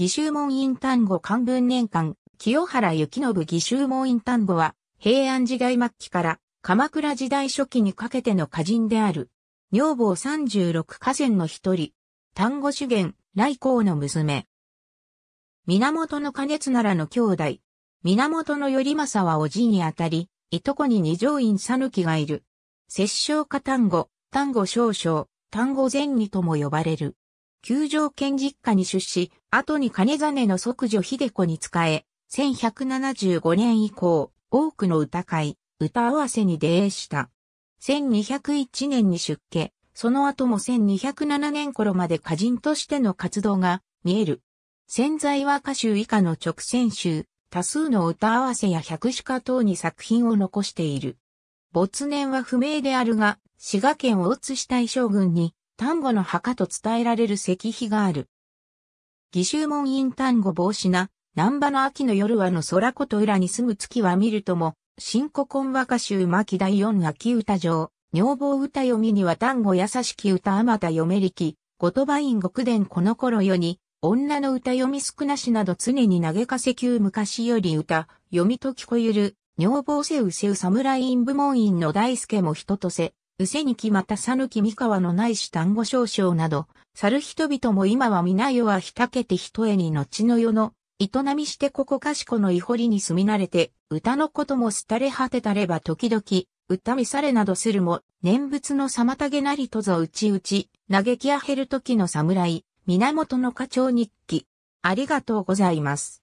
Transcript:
義州門院丹後漢文年間、清原幸信義州門院丹後は、平安時代末期から鎌倉時代初期にかけての歌人である。女房三十六河川の一人。丹後主元、来光の娘。源の兼津ならの兄弟。源頼政はおじにあたり、いとこに二条院さぬきがいる。摂政家丹後、丹後少将、丹後前にとも呼ばれる。球場剣実家に出資、後に金真の即女秀子に仕え、1175年以降、多くの歌会、歌合わせに出営した。1201年に出家、その後も1207年頃まで歌人としての活動が見える。潜在は歌集以下の直線集、多数の歌合わせや百詩歌等に作品を残している。没年は不明であるが、滋賀県大津死体将軍に丹後の墓と伝えられる石碑がある。義州門院丹後帽子な、南波の秋の夜はの空こと裏に住む月は見るとも、新古今和歌集巻第四秋歌上、女房歌読みには丹後優しき歌あまた読め力、き、言葉院極伝この頃よに、女の歌読み少なしなど常に嘆かせ旧昔より歌、読みと聞こゆる、女房せうせう侍院部門院の大助も人とせ、うせにきまたさぬき三河のないし単語少々など、去る人々も今は皆世はひたけてひとえに後の世の、営みしてここかしこのいほりに住み慣れて、歌のことも廃れ果てたれば時々、歌見されなどするも、念仏の妨げなりとぞうちうち、嘆きあへる時の侍、源の課長日記。ありがとうございます。